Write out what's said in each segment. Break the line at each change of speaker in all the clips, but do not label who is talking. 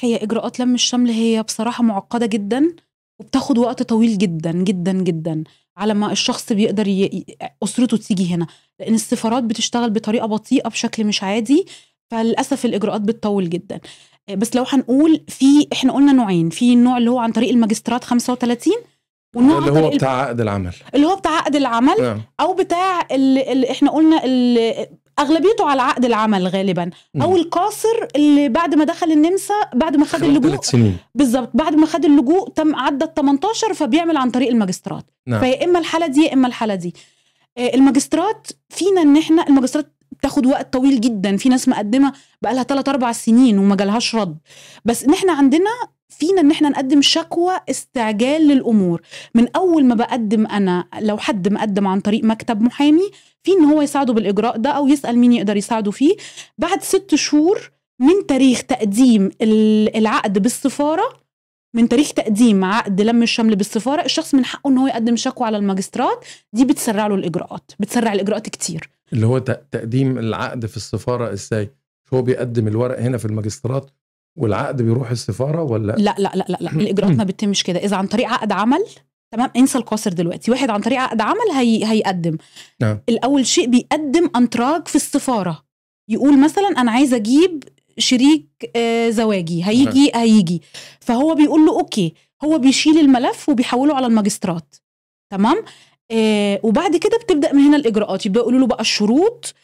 هي اجراءات لم الشمل هي بصراحه معقده جدا وبتاخد وقت طويل جدا جدا جدا على ما الشخص بيقدر ي... اسرته تيجي هنا لان السفارات بتشتغل بطريقه بطيئه بشكل مش عادي فللاسف الاجراءات بتطول جدا بس لو هنقول في احنا قلنا نوعين في النوع اللي هو عن طريق الماجسترات 35
والنوع اللي هو بتاع
عقد العمل اللي هو بتاع عقد العمل نعم. او بتاع اللي, احنا قلنا اغلبيته على عقد العمل غالبا او القاصر اللي بعد ما دخل النمسا بعد ما خد اللجوء بالظبط بعد ما خد اللجوء تم عدى ال 18 فبيعمل عن طريق الماجسترات نعم. فيا اما الحاله دي يا اما الحاله دي آه، الماجسترات فينا ان احنا الماجسترات بتاخد وقت طويل جدا في ناس مقدمه بقى لها 3 4 سنين وما جالهاش رد بس ان احنا عندنا فينا ان احنا نقدم شكوى استعجال للامور من اول ما بقدم انا لو حد مقدم عن طريق مكتب محامي في ان هو يساعده بالاجراء ده او يسال مين يقدر يساعده فيه بعد ست شهور من تاريخ تقديم العقد بالسفاره من تاريخ تقديم عقد لم الشمل بالسفاره الشخص من حقه ان هو يقدم شكوى على الماجسترات دي بتسرع له الاجراءات بتسرع الاجراءات كتير اللي هو تقديم العقد في السفاره ازاي هو بيقدم الورق هنا في الماجسترات والعقد بيروح السفاره ولا لا لا لا لا, لا. الاجراءات ما بتتمش كده اذا عن طريق عقد عمل تمام انسى القاصر دلوقتي واحد عن طريق عقد عمل هي... هيقدم نعم. الاول شيء بيقدم انتراج في السفاره يقول مثلا انا عايز اجيب شريك آه زواجي هيجي نعم. هيجي فهو بيقول له اوكي هو بيشيل الملف وبيحوله على الماجسترات تمام آه وبعد كده بتبدا من هنا الاجراءات يبداوا يقولوا له بقى الشروط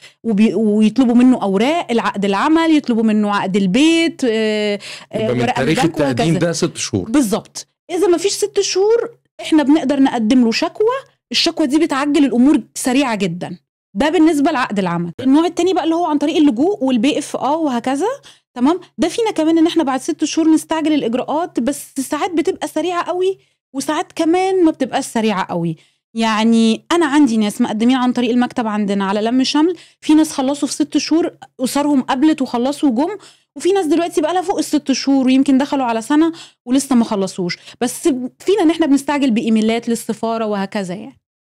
ويطلبوا منه اوراق العقد العمل يطلبوا منه عقد البيت آه, آه، يبقى من تاريخ التقديم ده ست شهور بالظبط اذا ما فيش ست شهور احنا بنقدر نقدم له شكوى الشكوى دي بتعجل الامور سريعه جدا ده بالنسبه لعقد العمل النوع التاني بقى اللي هو عن طريق اللجوء والبي اف اه وهكذا تمام ده فينا كمان ان احنا بعد ست شهور نستعجل الاجراءات بس ساعات بتبقى سريعه قوي وساعات كمان ما بتبقاش سريعه قوي يعني انا عندي ناس مقدمين عن طريق المكتب عندنا على لم شمل في ناس خلصوا في ست شهور اسرهم قبلت وخلصوا وجم وفي ناس دلوقتي بقى لها فوق الست شهور ويمكن دخلوا على سنه ولسه ما خلصوش بس فينا ان احنا بنستعجل بايميلات للسفاره وهكذا يعني